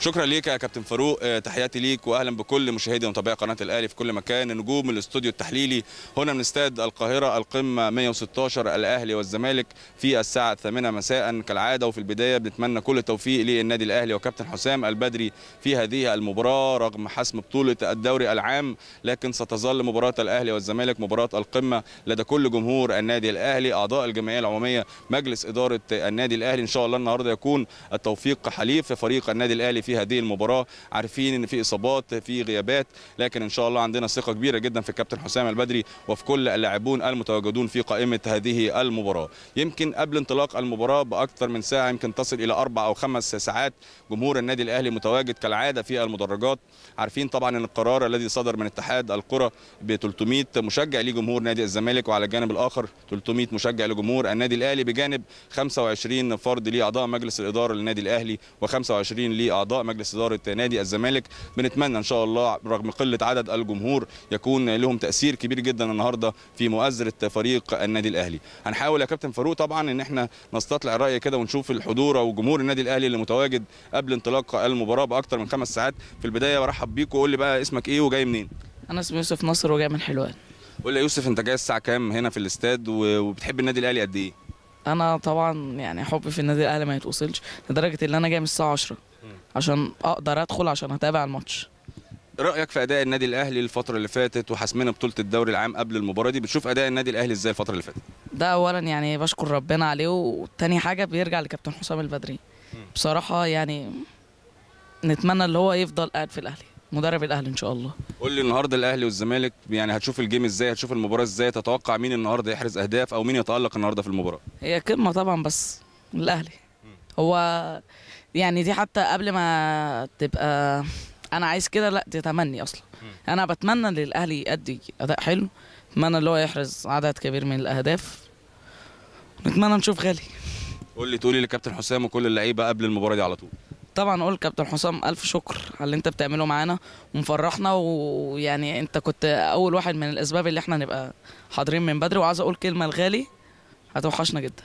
شكرا ليك يا كابتن فاروق آه، تحياتي ليك واهلا بكل مشاهدي ومتابعي قناه الاهلي في كل مكان نجوم الاستوديو التحليلي هنا من استاد القاهره القمه 116 الاهلي والزمالك في الساعه 8 مساء كالعاده وفي البدايه بنتمنى كل التوفيق للنادي الاهلي وكابتن حسام البدري في هذه المباراه رغم حسم بطوله الدوري العام لكن ستظل مباراه الاهلي والزمالك مباراه القمه لدى كل جمهور النادي الاهلي اعضاء الجمعيه العموميه مجلس اداره النادي الاهلي ان شاء الله النهارده يكون التوفيق حليف فريق النادي الاهلي في في هذه المباراه عارفين ان في اصابات في غيابات لكن ان شاء الله عندنا ثقه كبيره جدا في الكابتن حسام البدري وفي كل اللاعبون المتواجدون في قائمه هذه المباراه يمكن قبل انطلاق المباراه باكثر من ساعه يمكن تصل الى اربع او خمس ساعات جمهور النادي الاهلي متواجد كالعاده في المدرجات عارفين طبعا ان القرار الذي صدر من اتحاد القرى ب 300 مشجع لجمهور نادي الزمالك وعلى الجانب الاخر 300 مشجع لجمهور النادي الاهلي بجانب 25 فرد لاعضاء مجلس الاداره للنادي الاهلي و25 لاعضاء مجلس اداره نادي الزمالك بنتمنى ان شاء الله رغم قله عدد الجمهور يكون لهم تاثير كبير جدا النهارده في مؤازره فريق النادي الاهلي هنحاول يا كابتن فاروق طبعا ان احنا نستطلع الراي كده ونشوف الحضور او جمهور النادي الاهلي اللي متواجد قبل انطلاق المباراه باكثر من خمس ساعات في البدايه برحب بيك وقول لي بقى اسمك ايه وجاي منين انا اسمي يوسف نصر وجاي من حلوان قول لي يا يوسف انت جاي الساعه كام هنا في الاستاد وبتحب النادي الاهلي قد ايه انا طبعا يعني حبي في النادي الاهلي ما يتوصلش لدرجه ان انا جاي من الساعه 10 عشان اقدر ادخل عشان اتابع الماتش رايك في اداء النادي الاهلي الفتره اللي فاتت وحسمنا بطوله الدوري العام قبل المباراه دي بتشوف اداء النادي الاهلي ازاي الفتره اللي فاتت ده اولا يعني بشكر ربنا عليه وتاني حاجه بيرجع لكابتن حسام البدري بصراحه يعني نتمنى اللي هو يفضل قاعد في الاهلي مدرب الاهلي ان شاء الله قول لي النهارده الاهلي والزمالك يعني هتشوف الجيم ازاي هتشوف المباراه ازاي تتوقع مين النهارده يحرز اهداف او مين يتالق النهارده في المباراه هي قمه طبعا بس الاهلي هو يعني دي حتى قبل ما تبقى انا عايز كده لا دي تمني اصلا انا بتمنى ان الاهلي يأدي اداء حلو اتمنى اللي هو يحرز عدد كبير من الاهداف نتمنى نشوف غالي قول لي تقولي لكابتن حسام وكل اللعيبه قبل المباراه دي على طول طبعا اقول كابتن حسام الف شكر على اللي انت بتعمله معانا ومفرحنا ويعني انت كنت اول واحد من الاسباب اللي احنا نبقى حاضرين من بدري وعايز اقول كلمه لغالي هتوحشنا جدا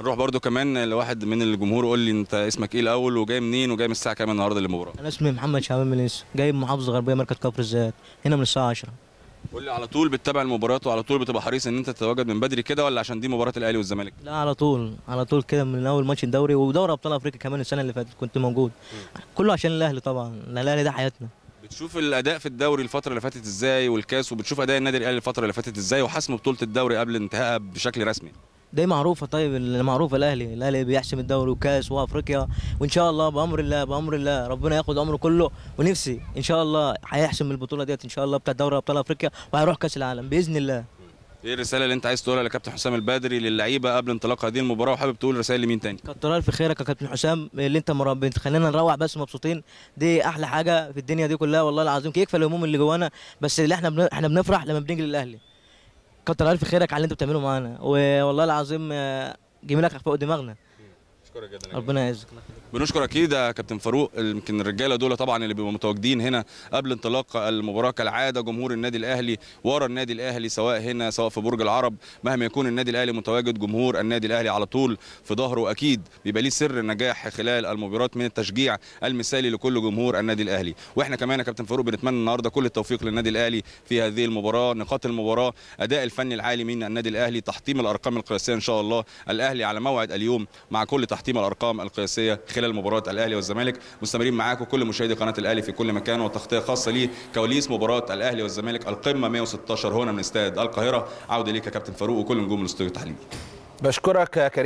نروح برضو كمان لواحد من الجمهور قول لي انت اسمك ايه الاول وجاي منين وجاي من الساعه كام النهارده للمباراه انا اسمي محمد شعبان منيس جاي من محافظه غربيه مركز كفر الزيات هنا من الساعه 10 قول لي على طول بتتابع المباريات وعلى طول بتبقى حريص ان انت تتواجد من بدري كده ولا عشان دي مباراه الاهلي والزمالك لا على طول على طول كده من اول ماتش الدوري ودوري ابطال افريقيا كمان السنه اللي فاتت كنت موجود م. كله عشان الاهلي طبعا الاهلي ده حياتنا بتشوف الاداء في الدوري الفتره اللي فاتت ازاي والكاس وبتشوف اداء النادي الاهلي الفتره اللي فاتت ازاي وحسم بطوله الدوري قبل انتهائها بشكل رسمي دي معروفه طيب المعروفه الاهلي الاهلي بيحسم الدوري وكاس وافريقيا وان شاء الله بامر الله بامر الله ربنا ياخد عمره كله ونفسي ان شاء الله هيحسم البطوله ديت ان شاء الله بتاع دوري ابطال افريقيا وهيروح كاس العالم باذن الله ايه الرساله اللي انت عايز تقولها لكابتن حسام البدري للعيبه قبل انطلاق هذه المباراه وحابب تقول رسائل لمين تاني كتر الف خيرك يا كابتن حسام اللي انت مربي خلينا نروح بس مبسوطين دي احلى حاجه في الدنيا دي كلها والله العظيم يكفى الهموم اللي جوانا بس اللي احنا احنا بنفرح لما بنجي للاهلي كتر الف خيرك على اللي انت بتعمله معانا والله العظيم آه، جميلك اخفاء دماغنا بشكرك جدا ربنا يعزك بنشكر اكيد يا كابتن فاروق يمكن الرجاله دول طبعا اللي بيبقوا متواجدين هنا قبل انطلاق المباراه كالعاده جمهور النادي الاهلي ورا النادي الاهلي سواء هنا سواء في برج العرب مهما يكون النادي الاهلي متواجد جمهور النادي الاهلي على طول في ظهره اكيد بيبقى ليه سر النجاح خلال المباريات من التشجيع المثالي لكل جمهور النادي الاهلي واحنا كمان يا كابتن فاروق بنتمنى النهارده كل التوفيق للنادي الاهلي في هذه المباراه نقاط المباراه اداء الفني العالي من النادي الاهلي تحطيم الارقام القياسيه ان شاء الله الاهلي على موعد اليوم مع كل تحطيم تحطيم الارقام القياسيه خلال مباراه الاهلي والزمالك مستمرين معاكم كل مشاهدي قناه الاهلي في كل مكان وتغطيه خاصه لي كواليس مباراه الاهلي والزمالك القمه 116 هنا من استاد القاهره عوده ليك يا كابتن فاروق وكل نجوم الاستوديو التحليلي بشكرك كريم